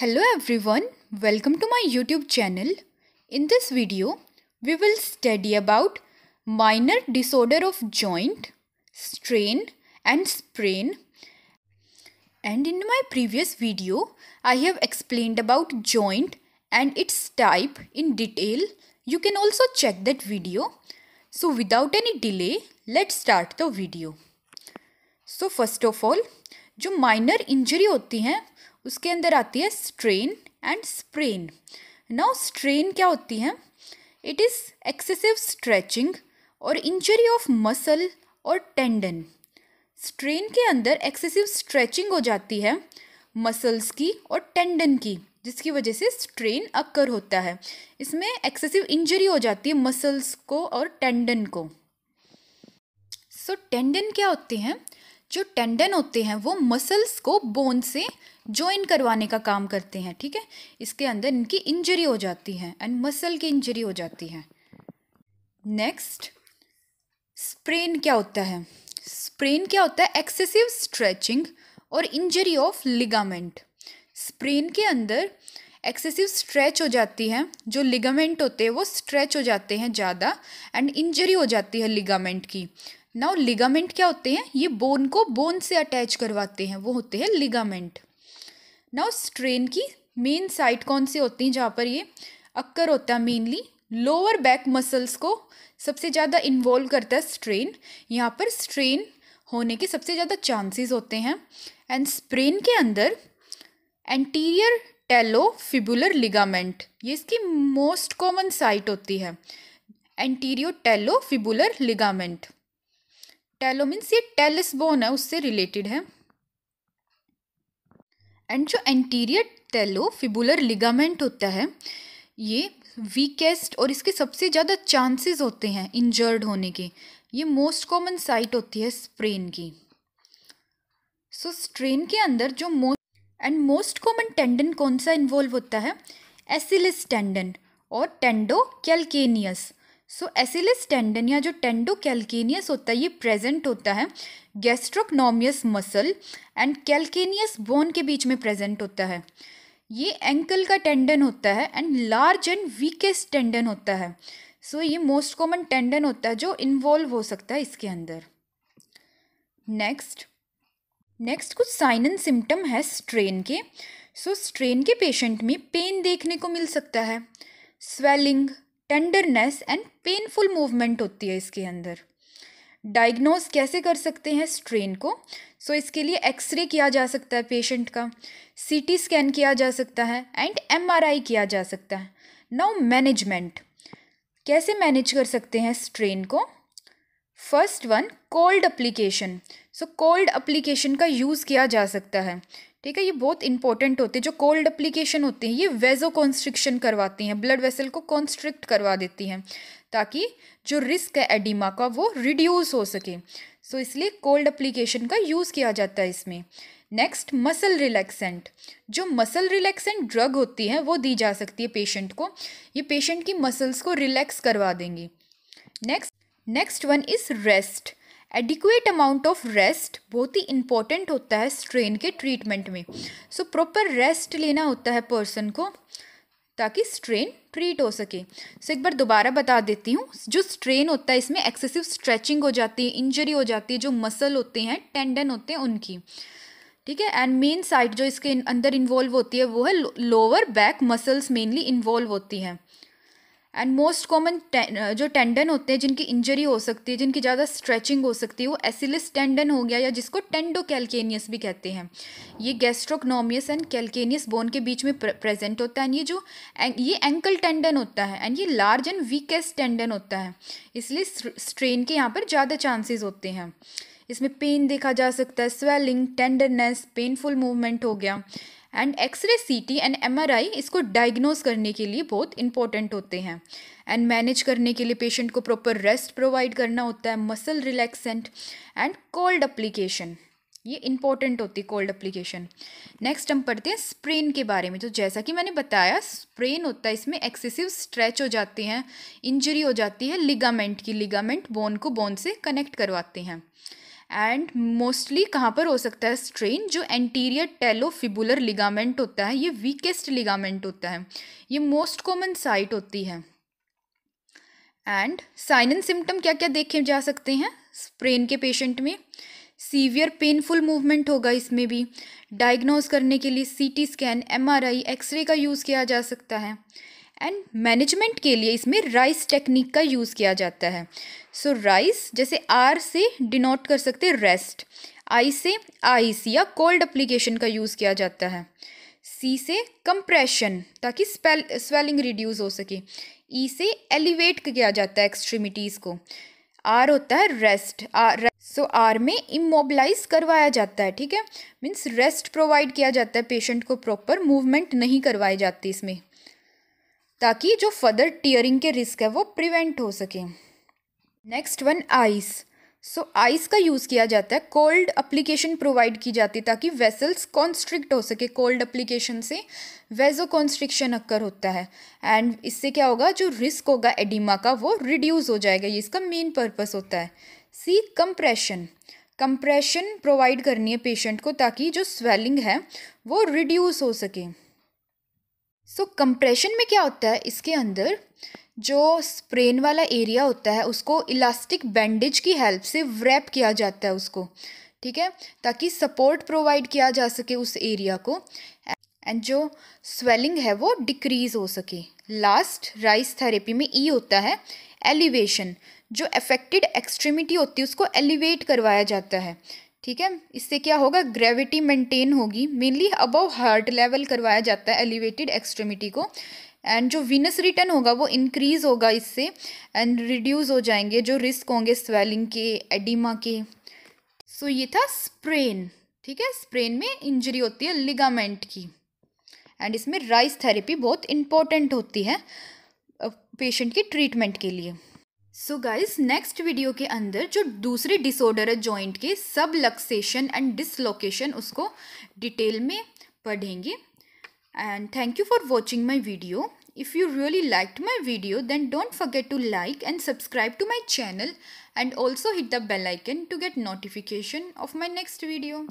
Hello everyone, welcome to my YouTube channel. In this video, we will study about minor disorder of joint, strain and sprain. And in my previous video, I have explained about joint and its type in detail. You can also check that video. So without any delay, let's start the video. So first of all, जो minor injury होती हैं उसके अंदर आती है strain and sprain now strain क्या होती है इट इज़ एक्सेसिव स्ट्रेचिंग और इंजरी ऑफ मसल और टेंडन स्ट्रेन के अंदर एक्सेसिव स्ट्रेचिंग हो जाती है मसल्स की और टेंडन की जिसकी वजह से स्ट्रेन अक्कर होता है इसमें एक्सेसिव इंजरी हो जाती है मसल्स को और टेंडन को सो so, टेंडन क्या होते हैं जो टेंडन होते हैं वो मसल्स को बोन से ज्वाइन करवाने का काम करते हैं ठीक है इसके अंदर इनकी इंजरी हो जाती है एंड मसल की इंजरी हो जाती है नेक्स्ट स्प्रेन क्या होता है स्प्रेन क्या होता है एक्सेसिव स्ट्रेचिंग और इंजरी ऑफ लिगामेंट स्प्रेन के अंदर एक्सेसिव स्ट्रेच हो जाती है जो लिगामेंट होते हैं वो स्ट्रेच हो जाते हैं ज़्यादा एंड इंजरी हो जाती है लिगामेंट की नाउ लिगामेंट क्या होते हैं ये बोन को बोन से अटैच करवाते हैं वो होते हैं लिगामेंट नाउ स्ट्रेन की मेन साइट कौन सी होती है जहाँ पर ये अक्कर होता है मेनली लोअर बैक मसल्स को सबसे ज़्यादा इन्वॉल्व करता है स्ट्रेन यहाँ पर स्ट्रेन होने के सबसे ज़्यादा चांसेस होते हैं एंड स्प्रेन के अंदर एंटीरियर टेलो फिबुलर लिगामेंट ये इसकी मोस्ट कॉमन साइट होती है anterior talo fibular ligament talo means ये टेलिस बोन है उससे रिलेटेड है एंड जो एंटीरियर टेलो फिबुलर लिगामेंट होता है ये वीकेस्ट और इसके सबसे ज़्यादा चांसेस होते हैं इंजर्ड होने के ये मोस्ट कॉमन साइट होती है स्प्रेन की सो so, स्ट्रेन के अंदर जो most and most common tendon कौन सा इन्वॉल्व होता है एसिलिस टेंडन और टेंडो कैलकेनियस सो एसिलिस टेंडन या जो टेंडो कैलकेनियस होता है ये प्रेजेंट होता है gastrocnemius muscle and calcaneus bone के बीच में प्रेजेंट होता है ये एंकल का टेंडन होता है and large and weakest tendon होता है सो so, ये मोस्ट कॉमन टेंडन होता है जो इन्वॉल्व हो सकता है इसके अंदर नेक्स्ट नेक्स्ट कुछ साइन एंड सिम्टम है स्ट्रेन के सो so, स्ट्रेन के पेशेंट में पेन देखने को मिल सकता है swelling tenderness and painful movement होती है इसके अंदर डायग्नोज कैसे कर सकते हैं स्ट्रेन को सो so, इसके लिए एक्सरे किया जा सकता है पेशेंट का सीटी स्कैन किया जा सकता है एंड एमआरआई किया जा सकता है नाउ मैनेजमेंट कैसे मैनेज कर सकते हैं स्ट्रेन को first one cold application so cold application का यूज़ किया जा सकता है ठीक है ये बहुत इंपॉर्टेंट होते हैं जो कोल्ड अप्लीकेशन होते हैं ये वेजो कॉन्स्ट्रिक्शन करवाती हैं ब्लड वेसल को कॉन्स्ट्रिक्ट करवा देती हैं ताकि जो रिस्क है एडिमा का वो रिड्यूस हो सके सो so, इसलिए कोल्ड अप्लीकेशन का यूज़ किया जाता है इसमें नेक्स्ट मसल रिलैक्सेंट जो मसल रिलैक्सेंट ड्रग होती है वो दी जा सकती है पेशेंट को ये पेशेंट की मसल्स को रिलैक्स करवा देंगी next next one is rest adequate amount of rest बहुत ही इंपॉर्टेंट होता है स्ट्रेन के ट्रीटमेंट में सो प्रॉपर रेस्ट लेना होता है पर्सन को ताकि स्ट्रेन ट्रीट हो सके सो एक बार दोबारा बता देती हूँ जो स्ट्रेन होता है इसमें एक्सेसिव स्ट्रेचिंग हो जाती है इंजरी हो जाती है जो मसल होते हैं टेंडन होते हैं उनकी ठीक है एंड मेन साइड जो इसके अंदर इन्वॉल्व होती है वो है lower back muscles mainly involve होती हैं एंड मोस्ट कॉमन जो टेंडन होते हैं जिनकी इंजरी हो सकती है जिनकी ज़्यादा स्ट्रेचिंग हो सकती है वो एसिलिस टेंडन हो गया या जिसको टेंडो कैलकेनियस भी कहते हैं ये गैस्ट्रोकनोमियस एंड कैलकेनियस बोन के बीच में प्रेजेंट होता है एंड ये जो ये एंकल टेंडन होता है एंड ये लार्ज एंड वीकेस्ट टेंडन होता है इसलिए स्ट्रेन के यहाँ पर ज़्यादा चांसेस होते हैं इसमें पेन देखा जा सकता है स्वेलिंग टेंडरनेस पेनफुल मूवमेंट हो गया and X ray CT and MRI इसको डायग्नोज करने के लिए बहुत इंपॉर्टेंट होते हैं एंड मैनेज करने के लिए पेशेंट को प्रॉपर रेस्ट प्रोवाइड करना होता है muscle relaxant and cold application ये इंपॉर्टेंट होती है कोल्ड अप्लीकेशन नेक्स्ट हम पढ़ते हैं स्प्रेन के बारे में तो जैसा कि मैंने बताया स्प्रेन होता है इसमें एक्सेसिव स्ट्रेच हो जाते हैं इंजरी हो जाती है लिगामेंट की लिगामेंट बोन को बोन से कनेक्ट करवाते हैं एंड मोस्टली कहाँ पर हो सकता है स्ट्रेन जो एंटीरियर टेलोफिबुलर लिगामेंट होता है ये वीकेस्ट लिगामेंट होता है ये मोस्ट कॉमन साइट होती है एंड साइन सिम्टम क्या क्या देखे जा सकते हैं स्प्रेन के पेशेंट में सीवियर पेनफुल मूवमेंट होगा इसमें भी डायग्नोज करने के लिए सीटी स्कैन एमआरआई एक्सरे का यूज़ किया जा सकता है एंड मैनेजमेंट के लिए इसमें राइस टेक्निक का यूज़ किया जाता है सो so, राइस जैसे आर से डिनोट कर सकते रेस्ट आई से आइस या कोल्ड अप्लीकेशन का यूज़ किया जाता है सी से कंप्रेशन ताकि स्पेल स्वेलिंग रिड्यूस हो सके ई e से एलिवेट किया जाता है एक्सट्रीमिटीज़ को आर होता है रेस्ट आर सो आर में इमोबलाइज करवाया जाता है ठीक है मीन्स रेस्ट प्रोवाइड किया जाता है पेशेंट को प्रॉपर मूवमेंट नहीं करवाई जाती इसमें ताकि जो फर्दर टीयरिंग के रिस्क है वो प्रिवेंट हो सके next one ice so ice का यूज़ किया जाता है कोल्ड अप्लीकेशन प्रोवाइड की जाती है ताकि वेसल्स कॉन्स्ट्रिक्ट हो सके कोल्ड अप्लीकेशन से वेजो कॉन्स्ट्रिक्शन अक्कर होता है एंड इससे क्या होगा जो रिस्क होगा एडिमा का वो रिड्यूस हो जाएगा ये इसका मेन पर्पस होता है सी कंप्रेशन कंप्रेशन प्रोवाइड करनी है पेशेंट को ताकि जो स्वेलिंग है वो रिड्यूस हो सके सो so, कंप्रेशन में क्या होता है इसके अंदर जो स्प्रेन वाला एरिया होता है उसको इलास्टिक बैंडेज की हेल्प से व्रैप किया जाता है उसको ठीक है ताकि सपोर्ट प्रोवाइड किया जा सके उस एरिया को एंड जो स्वेलिंग है वो डिक्रीज हो सके लास्ट राइस थेरेपी में ई e होता है एलिवेशन जो अफेक्टेड एक्सट्रीमिटी होती है उसको एलिवेट करवाया जाता है ठीक है इससे क्या होगा ग्रेविटी मेंटेन होगी मेनली अबव हार्ट लेवल करवाया जाता है एलिवेटेड एक्सट्रीमिटी को एंड जो विनस रिटर्न होगा वो इंक्रीज होगा इससे एंड रिड्यूस हो जाएंगे जो रिस्क होंगे स्वेलिंग के एडिमा के सो so, ये था स्प्रेन ठीक है स्प्रेन में इंजरी होती है लिगामेंट की एंड इसमें राइस थेरेपी बहुत इंपॉर्टेंट होती है पेशेंट की ट्रीटमेंट के लिए सो गाइस नेक्स्ट वीडियो के अंदर जो दूसरे डिसऑर्डर है जॉइंट के सब लक्सेशन एंड डिसलोकेशन उसको डिटेल में पढ़ेंगे and thank you for watching my video if you really like my video then don't forget to like and subscribe to my channel and also hit the bell icon to get notification of my next video